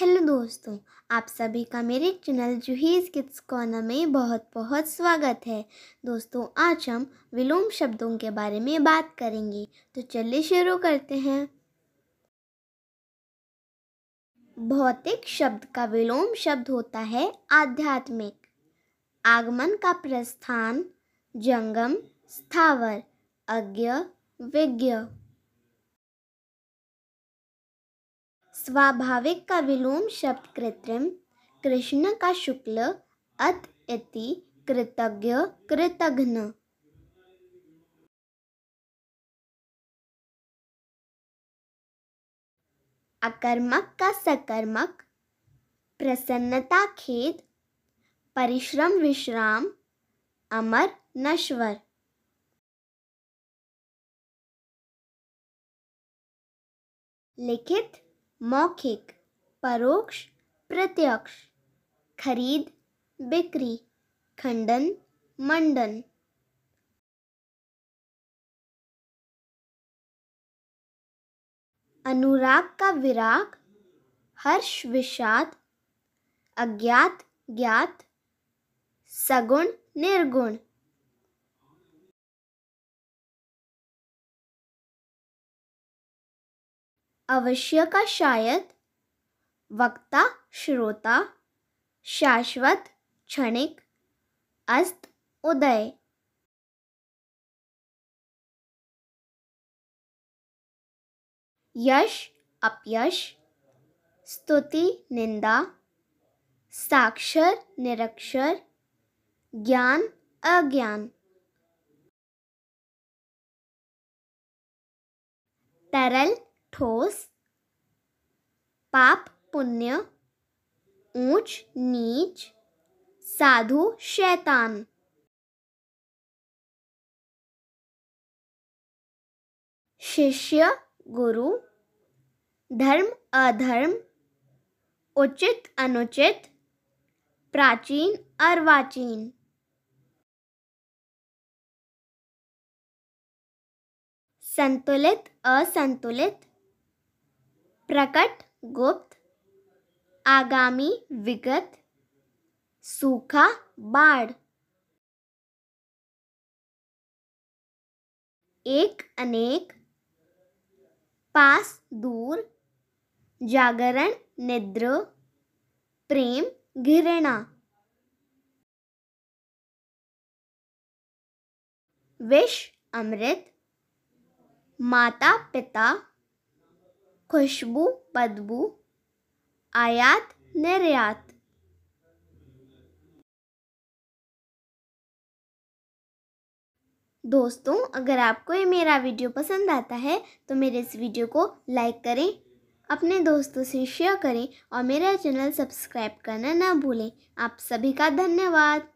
hello दोस्तों आप सभी का मेरे चैनल जूहीज किड्स कॉर्नर में बहुत बहुत स्वागत है दोस्तों आज हम विलोम शब्दों के बारे में बात करेंगे तो चलिए शुरू करते हैं भौतिक शब्द का विलोम शब्द होता है आध्यात्मिक आगमन का प्रस्थान जंगम स्थावर अज्ञ विज्ञ स्वाभाविक का विलोम शब्द कृत्रिम कृष्ण का शुक्ल अत इति कृतज्ञ कृतघ्न अकर्मक का सकर्मक प्रसन्नता खेद परिश्रम विश्राम अमर नश्वर लिखित मौखिक परोक्ष प्रत्यक्ष खरीद बिक्री खंडन मंडन अनुराग का विराग हर्ष विषाद अज्ञात ज्ञात सगुण निर्गुण अवश्य का शायद वक्ता श्रोता शाश्वत क्षणिक अस्त उदय यश अपयश स्तुति निंदा साक्षर निरक्षर ज्ञान अज्ञान तरल ठोस पाप पुण्य ऊंच नीच साधु शैतान शिष्य गुरु धर्म अधर्म उचित अनुचित प्राचीन अर्वाचीन संतुलित असंतुलित प्रकट गुप्त आगामी विगत सूखा बाढ़ एक अनेक पास दूर जागरण निद्र प्रेम घृणा विष अमृत माता पिता खुशबू बदबू आयात निर्यात दोस्तों अगर आपको ये मेरा वीडियो पसंद आता है तो मेरे इस वीडियो को लाइक करें अपने दोस्तों से शेयर करें और मेरा चैनल सब्सक्राइब करना ना भूलें आप सभी का धन्यवाद